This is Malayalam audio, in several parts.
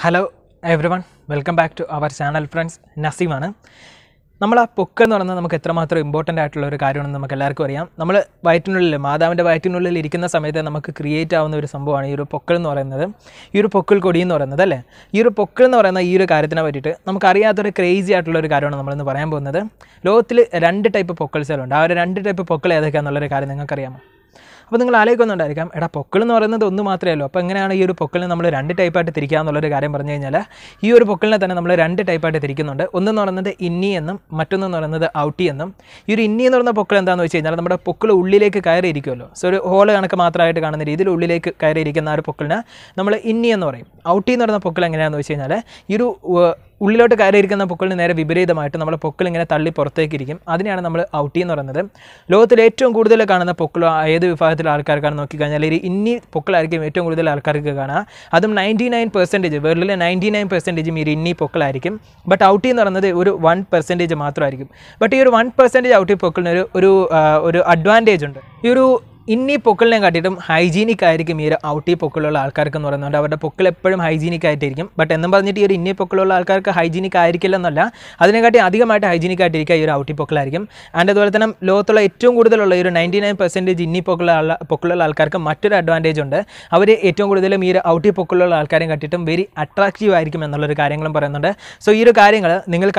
Hello everyone welcome back to our channel friends നസീമാണ് നമ്മൾ ആ പൊക്ക് എന്ന് പറയുന്നത് നമുക്ക് എത്രമാത്രം ഇമ്പോർട്ടൻ്റ് ആയിട്ടുള്ള ഒരു കാര്യമാണെന്ന് നമുക്ക് എല്ലാവർക്കും അറിയാം നമ്മൾ വയറ്റിനുള്ളിൽ മാതാവിൻ്റെ വയറ്റിനുള്ളിൽ ഇരിക്കുന്ന സമയത്ത് നമുക്ക് ക്രിയേറ്റ് ആവുന്ന ഒരു സംഭവമാണ് ഈ ഒരു പൊക്കൾ എന്ന് പറയുന്നത് ഈ ഒരു പൊക്കിൾ കൊടി എന്ന് പറയുന്നത് അല്ലേ ഈ ഒരു പൊക്കിൾ എന്ന് പറയുന്ന ഈ ഒരു കാര്യത്തിനെ പറ്റിയിട്ട് നമുക്കറിയാത്തൊരു ക്രേസി ആയിട്ടുള്ള ഒരു കാര്യമാണ് നമ്മളിന്ന് പറയാൻ പോകുന്നത് ലോകത്തിൽ രണ്ട് ടൈപ്പ് പൊക്കിൾസുകളുണ്ട് ആ ഒരു രണ്ട് ടൈപ്പ് പൊക്കൾ ഏതൊക്കെയാണെന്നുള്ളൊരു കാര്യം നിങ്ങൾക്കറിയാമോ അപ്പോൾ നിങ്ങൾ ആലോചിക്കുന്നുണ്ടായിരിക്കാം എടാ പൊക്കൾ എന്ന് പറയുന്നത് ഒന്ന് മാത്രമേ ഉള്ളൂ അപ്പോൾ എങ്ങനെയാണ് ഈ ഒരു പൊക്കളിനെ നമ്മൾ രണ്ട് ടൈപ്പായിട്ട് തിരിക്കുക എന്നുള്ളൊരു കാര്യം പറഞ്ഞു കഴിഞ്ഞാൽ ഈ ഒരു പൊക്കളിനെ തന്നെ നമ്മൾ രണ്ട് ടൈപ്പായിട്ട് തിരിക്കുന്നുണ്ട് ഒന്നെന്ന് പറയുന്നത് ഇന്നി എന്നും എന്ന് പറയുന്നത് ഔട്ടി എന്നും ഈ ഒരു ഇന്നി എന്ന് പറയുന്ന പൊക്കൾ എന്താണെന്ന് വെച്ച് കഴിഞ്ഞാൽ നമ്മുടെ പൊക്കൾ ഉള്ളിലേക്ക് കയറി ഇരിക്കുമല്ലോ സോ ഒരു ഹോൾ കണക്ക് മാത്രമായിട്ട് കാണുന്ന രീതിയിൽ ഉള്ളിലേക്ക് കയറി ഇരിക്കുന്ന ആ ഒരു പൊക്കളിനെ നമ്മൾ ഇന്നി എന്ന് പറയും ഔട്ടി എന്ന് പറയുന്ന പൊക്കൾ എങ്ങനെയാണെന്ന് വെച്ച് കഴിഞ്ഞാൽ ഈ ഒരു ഉള്ളിലോട്ട് കയറിയിരിക്കുന്ന പൊക്കളിന് നേരെ വിപരീതമായിട്ട് നമ്മുടെ പൊക്കിൾ ഇങ്ങനെ തള്ളി പുറത്തേക്കിരിക്കും അതിനെയാണ് നമ്മൾ ഔട്ടി എന്ന് പറയുന്നത് ലോകത്തിൽ ഏറ്റവും കൂടുതൽ കാണുന്ന പൊക്കിൾ ഏത് വിഭാഗത്തിൽ ശതമാനത്തിൽ ആൾക്കാർക്കാണ് നോക്കിക്കഴിഞ്ഞാൽ ഒരു ഇന്നി പൊക്കളായിരിക്കും ഏറ്റവും കൂടുതൽ ആൾക്കാർക്ക് കാണാം അതും നയൻറ്റി നയൻ പെർസെൻറ്റേജ് വേൾഡിലെ നയൻറ്റി നയൻ പെർസെൻറ്റേജും ഈ ഇന്നി പൊക്കളായിരിക്കും ബട്ട് ഔട്ടി എന്ന് പറയുന്നത് ഒരു വൺ പെർസെൻറ്റേജ് മാത്രമായിരിക്കും ബട്ട് ഈ ഒരു വൺ പെർസെൻറ്റേജ് ഔട്ടി പൊക്കളിന് ഒരു ഒരു അഡ്വാൻറ്റേജ് ഉണ്ട് ഈ ഒരു ഇന്നീ പൊക്കളിനെ കാട്ടിയിട്ടും ഹൈജീനിക് ആയിരിക്കും ഈ ഒരു ഔട്ടി പൊക്കളുള്ള ആൾക്കാർക്ക് എന്ന് പറയുന്നത് അവരുടെ പൊക്കൾ എപ്പോഴും ഹൈജീനിക് ആയിട്ടിരിക്കും ബട്ട് എന്നും പറഞ്ഞിട്ട് ഈ ഒരു ഇന്നീ പൊക്കളുള്ള ആൾക്കാർക്ക് ഹൈജീനിക് ആയിരിക്കില്ല എന്നല്ല അതിനെക്കാട്ടി അധികമായിട്ട് ഹൈജീനിക് ആയിട്ടിരിക്കുക ഈ ഒരു ഔട്ടി പൊക്കളായിരിക്കും ആൻഡ് അതുപോലെ തന്നെ ലോകത്തുള്ള ഏറ്റവും കൂടുതലുള്ള ഈ ഒരു നയൻറ്റി നയൻ പെർസെൻറ്റേജ് ഇന്നി പൊക്കളുള്ള പൊക്കളുള്ള ആൾക്കാർക്ക് മറ്റൊരു അഡ്വാൻറ്റേജ് ഉണ്ട് അവർ ഏറ്റവും കൂടുതലും ഈ ഒരു ഔട്ടി പൊക്കളുള്ള ആൾക്കാരെ കാട്ടിയിട്ടും വെരി അട്രാക്റ്റീവ് ആയിരിക്കും എന്നുള്ളൊരു കാര്യങ്ങളും പറയുന്നുണ്ട് സോ ഈ ഒരു കാര്യങ്ങൾ നിങ്ങൾക്ക്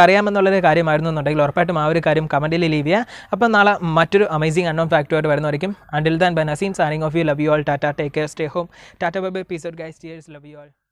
കാര്യമായിരുന്നു എന്നുണ്ടെങ്കിൽ ഉറപ്പായിട്ടും ആ ഒരു കാര്യം കമൻറ്റിൽ ലീവ് ചെയ്യുക അപ്പോൾ നാളെ മറ്റൊരു അമേസിംഗ് അൺനോൺ ഫാക്ടറുമായിട്ട് വരുന്നതായിരിക്കും ആൻഡിൽ Till then, Banaseen signing off We Love you all. Tata. Take care. Stay home. Tata. Bye bye. Peace out, guys. Cheers. Love you all.